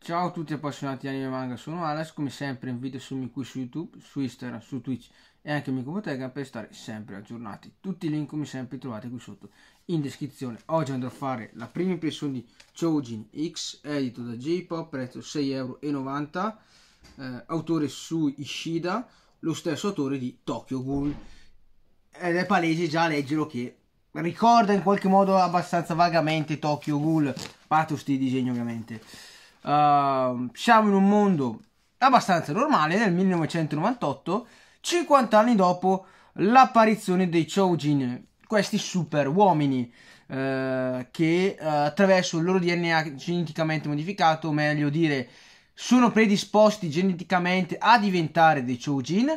Ciao a tutti appassionati di anime manga, sono Alex, come sempre invito su qui su YouTube, su Instagram, su Twitch e anche Micobotega per stare sempre aggiornati. Tutti i link come sempre trovate qui sotto in descrizione. Oggi andrò a fare la prima impressione di Chojin X, edito da J-Pop, prezzo 6,90€, eh, autore su Ishida, lo stesso autore di Tokyo Ghoul. Ed è palese già leggerlo che ricorda in qualche modo abbastanza vagamente Tokyo Ghoul, pathos di disegno ovviamente. Uh, siamo in un mondo abbastanza normale nel 1998, 50 anni dopo l'apparizione dei Chojin, questi super uomini eh, che eh, attraverso il loro DNA geneticamente modificato, meglio dire sono predisposti geneticamente a diventare dei Chojin,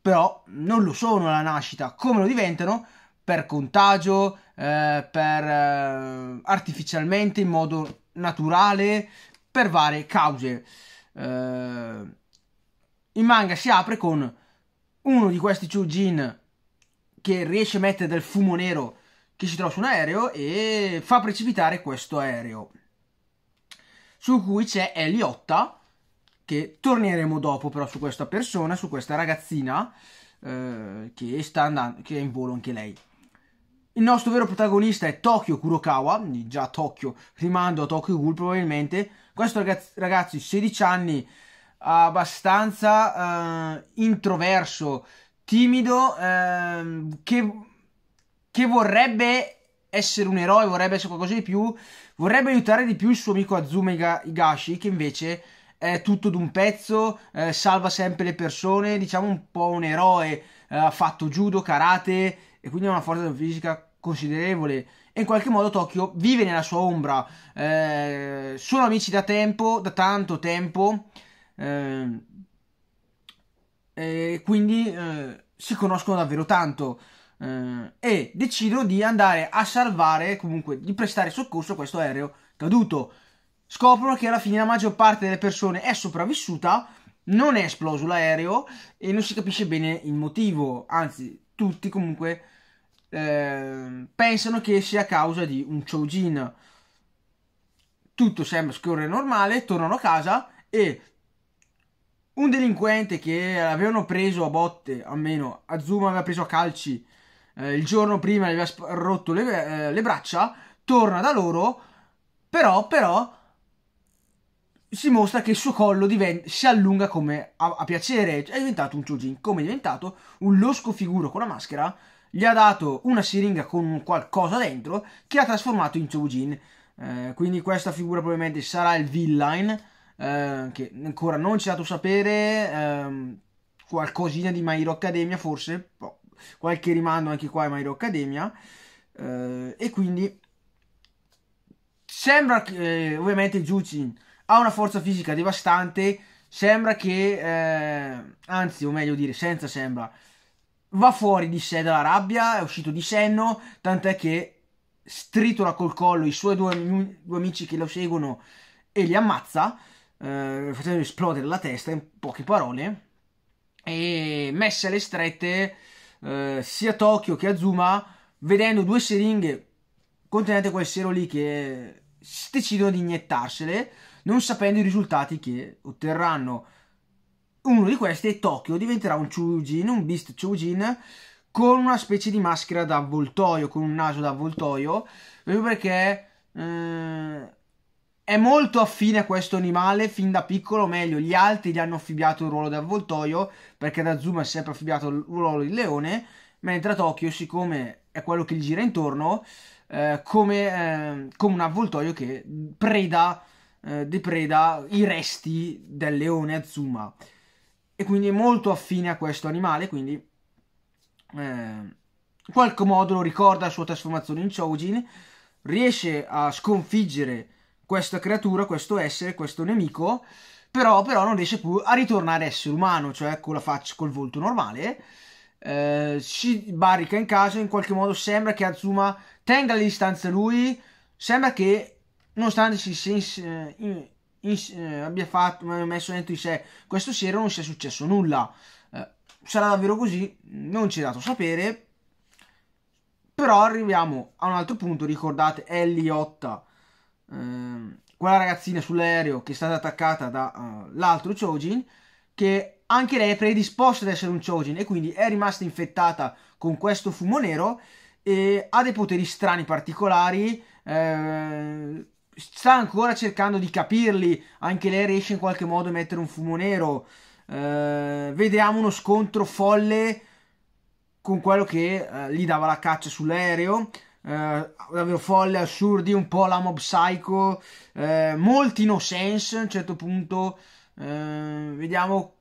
però non lo sono alla nascita, come lo diventano per contagio, eh, per eh, artificialmente, in modo naturale, per varie cause. Eh, il manga si apre con uno di questi Chujin che riesce a mettere del fumo nero che si trova su un aereo e fa precipitare questo aereo su cui c'è Eliotta, che torneremo dopo però su questa persona, su questa ragazzina eh, che, sta andando, che è in volo anche lei. Il nostro vero protagonista è Tokyo Kurokawa, già Tokyo, rimando a Tokyo Ghoul probabilmente. Questo ragazzo, ragazzi, 16 anni, abbastanza eh, introverso, timido, eh, che, che vorrebbe essere un eroe, vorrebbe essere qualcosa di più, vorrebbe aiutare di più il suo amico Azume Higashi che invece è tutto d'un pezzo, eh, salva sempre le persone, diciamo un po' un eroe, ha eh, fatto judo, karate e quindi ha una forza fisica considerevole e in qualche modo Tokyo vive nella sua ombra, eh, sono amici da tempo, da tanto tempo ehm, e quindi eh, si conoscono davvero tanto eh, e decidono di andare a salvare, comunque di prestare soccorso a questo aereo caduto. Scoprono che alla fine la maggior parte delle persone è sopravvissuta, non è esploso l'aereo e non si capisce bene il motivo, anzi tutti comunque eh, pensano che sia a causa di un Chojin. Tutto sembra scorrere normale, tornano a casa e un delinquente che avevano preso a botte, almeno Azuma aveva preso a calci eh, il giorno prima gli aveva sp- rotto le, eh, le, braccia, torna da loro, però, però si mostra che il suo collo diven- si allunga come a-, a piacere, è diventato un Chujin, come è diventato un losco figuro con la maschera, gli ha dato una siringa con qualcosa dentro che ha trasformato in Chujin. Eh, quindi questa figura probabilmente sarà il villain, eh, che ancora non ci ha dato sapere, ehm, qualcosina di My Hero Academia forse, boh, qualche rimando anche qua in My Hero Academia eh, e quindi sembra che eh, ovviamente Jucin ha una forza fisica devastante sembra che eh, anzi o meglio dire senza sembra va fuori di sé dalla rabbia è uscito di senno tant'è che stritola col collo i suoi due, due amici che lo seguono e li ammazza eh, facendo esplodere la testa in poche parole e messe alle strette eh, sia Tokyo che Azuma vedendo due seringhe contenente quel siero lì che decidono di iniettarsele non sapendo i risultati che otterranno. Uno di questi è Tokyo, diventerà un Chujin, un Beast Chujin con una specie di maschera da avvoltoio, con un naso da avvoltoio, proprio perché eh, è molto affine a questo animale fin da piccolo, meglio gli altri gli hanno affibbiato il ruolo di avvoltoio perché da Dazuma è sempre affibbiato il ruolo di leone, mentre Tokyo siccome è quello che gli gira intorno, eh, come, eh, come, un avvoltoio che preda, eh, depreda i resti del leone Azuma. E quindi è molto affine a questo animale, quindi ehm, in qualche modo lo ricorda la sua trasformazione in Chojin, riesce a sconfiggere questa creatura, questo essere, questo nemico, però, però non riesce più a ritornare essere umano, cioè con la faccia, col volto normale. Eh, si barrica in casa, in qualche modo sembra che Azuma tenga le distanze lui, sembra che nonostante si sia eh, in, in, in, eh, abbia fatto, messo dentro di sé questo siero, non sia successo nulla. Eh, sarà davvero così? Non ci è dato sapere. Però arriviamo a un altro punto, ricordate Ellie 8 Ehm, quella ragazzina sull'aereo che è stata attaccata dall'altro eh, uh, Chojin, che anche lei è predisposta ad essere un Chojin e quindi è rimasta infettata con questo fumo nero e ha dei poteri strani particolari. Eh, sta ancora cercando di capirli. Anche lei riesce in qualche modo a mettere un fumo nero. Eh, vediamo uno scontro folle con quello che eh, gli dava la caccia sull'aereo eh, davvero folle, assurdi, un po' la mob psycho, eh, molti no sense a un certo punto. Eh, vediamo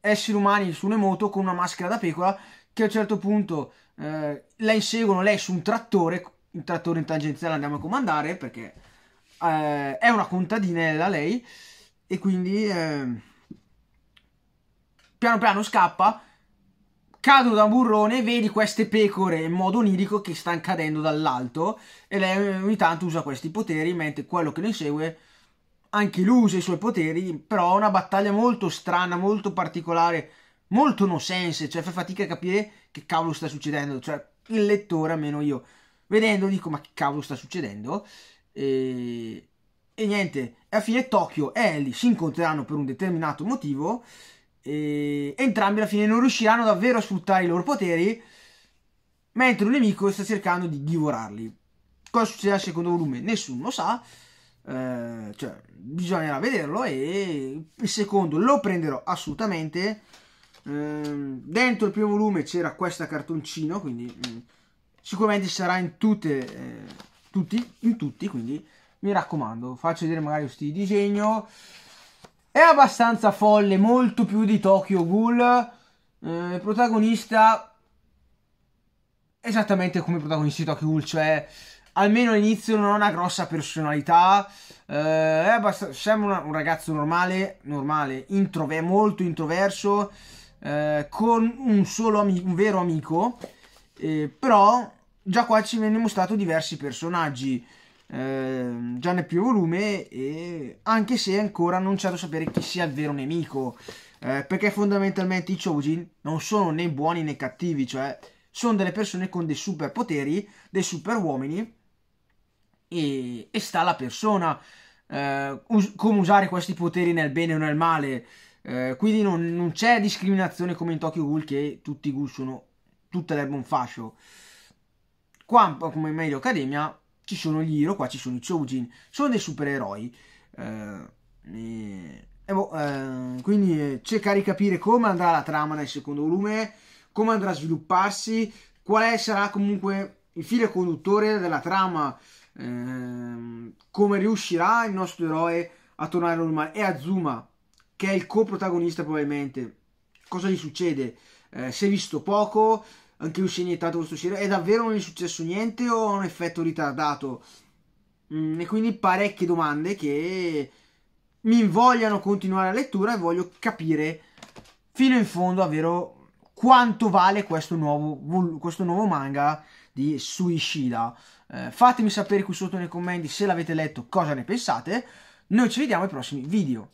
esseri umani su un con una maschera da pecora che a un certo punto eh, la inseguono lei su un trattore, un trattore in tangenziale andiamo a comandare perché eh, è una contadinella lei e quindi eh, piano piano scappa cadono da un burrone e vedi queste pecore in modo onirico che stanno cadendo dall'alto e lei ogni tanto usa questi poteri, mentre quello che ne segue anche lui usa i suoi poteri, però è una battaglia molto strana, molto particolare, molto no sense, cioè fa fatica a capire che cavolo sta succedendo, cioè il lettore, almeno io, vedendo dico ma che cavolo sta succedendo, e, e niente, alla fine Tokyo e Ellie si incontreranno per un determinato motivo, e entrambi alla fine non riusciranno davvero a sfruttare i loro poteri, mentre un nemico sta cercando di divorarli. Cosa succederà al secondo volume? Nessuno lo sa, eh, cioè, bisognerà vederlo e il secondo lo prenderò assolutamente. Eh, dentro il primo volume c'era questa cartoncino, quindi eh, sicuramente sarà in tutte, eh, tutti, in tutti, quindi mi raccomando, faccio vedere magari questi disegno. È abbastanza folle, molto più di Tokyo Ghoul. Eh, protagonista esattamente come i protagonisti di Tokyo Ghoul, cioè almeno all'inizio non ha una grossa personalità. Eh, abbastanza, sembra un ragazzo normale, normale introve- molto introverso, eh, con un solo amico, un vero amico. Eh, però già qua ci viene mostrato diversi personaggi eh, già nel più volume, e anche se ancora non c'è certo da sapere chi sia il vero nemico, eh, perché fondamentalmente i Chojin non sono né buoni né cattivi, cioè sono delle persone con dei superpoteri, dei super uomini, e, e sta la persona eh, us- come usare questi poteri nel bene o nel male. Eh, quindi non, non, c'è discriminazione come in Tokyo Ghoul che tutti i Ghoul sono tutte l'erba un fascio. Qua, come meglio Accademia, ci sono gli Hiro, qua ci sono i Chojin, sono dei supereroi. Eh, eh, boh, eh, quindi eh, cercare di capire come andrà la trama nel secondo volume, come andrà a svilupparsi, quale sarà comunque il filo conduttore della trama, ehm, come riuscirà il nostro eroe a tornare normale. E Azuma, che è il co-protagonista probabilmente, cosa gli succede? Eh, si è visto poco, anche lui si è iniettato questo siero È davvero non è successo niente o ha un effetto ritardato? Mm, e quindi parecchie domande che mi invogliano a continuare la lettura e voglio capire fino in fondo davvero quanto vale questo nuovo, questo nuovo manga di Suishida. Eh, fatemi sapere qui sotto nei commenti se l'avete letto, cosa ne pensate. Noi ci vediamo ai prossimi video.